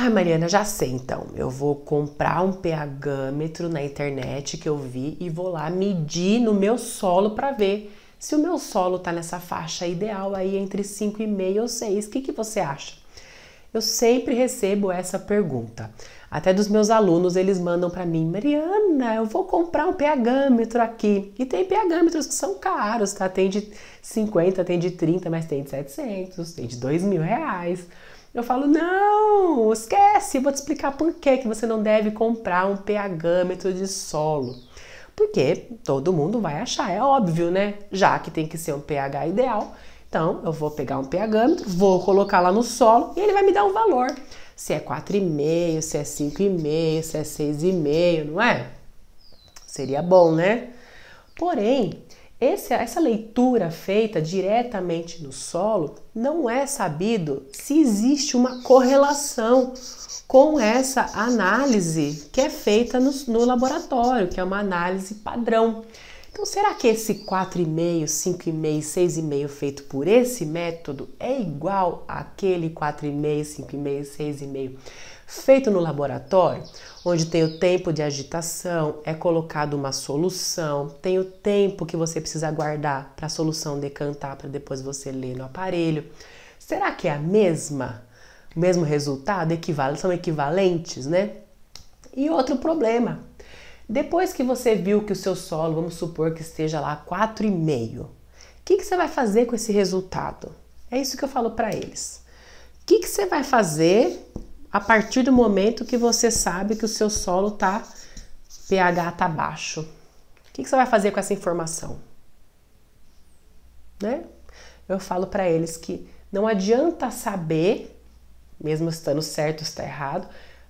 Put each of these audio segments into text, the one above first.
Ah, Mariana, já sei então. Eu vou comprar um pHmetro na internet que eu vi e vou lá medir no meu solo para ver se o meu solo tá nessa faixa ideal aí entre 5,5 ou 6. O que, que você acha? Eu sempre recebo essa pergunta. Até dos meus alunos, eles mandam para mim, Mariana, eu vou comprar um pHmetro aqui. E tem pHmetros que são caros, tá? Tem de 50, tem de 30, mas tem de 700, tem de 2 mil reais. Eu falo, não, esquece, vou te explicar por que você não deve comprar um pHmetro de solo. Porque todo mundo vai achar, é óbvio, né? Já que tem que ser um pH ideal, então eu vou pegar um pHmetro, vou colocar lá no solo e ele vai me dar um valor. Se é 4,5, se é 5,5, se é 6,5, não é? Seria bom, né? Porém, esse, essa leitura feita diretamente no solo não é sabido se existe uma correlação com essa análise que é feita no, no laboratório, que é uma análise padrão. Então, será que esse 4,5, 5,5, 6,5 feito por esse método é igual àquele 4,5, 5,5, 6,5 feito no laboratório, onde tem o tempo de agitação, é colocado uma solução, tem o tempo que você precisa aguardar para a solução decantar para depois você ler no aparelho? Será que é a mesma? O mesmo resultado? Equival são equivalentes, né? E outro problema, depois que você viu que o seu solo, vamos supor que esteja lá 4,5, o que, que você vai fazer com esse resultado? É isso que eu falo para eles. O que, que você vai fazer a partir do momento que você sabe que o seu solo tá pH está baixo? O que, que você vai fazer com essa informação? Né? Eu falo para eles que não adianta saber, mesmo estando certo ou está errado,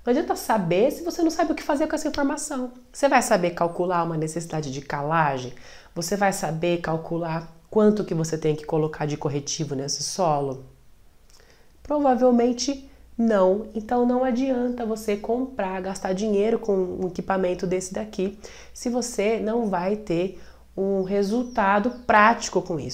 não adianta saber se você não sabe o que fazer com essa informação. Você vai saber calcular uma necessidade de calagem? Você vai saber calcular quanto que você tem que colocar de corretivo nesse solo? Provavelmente não. Então não adianta você comprar, gastar dinheiro com um equipamento desse daqui, se você não vai ter um resultado prático com isso.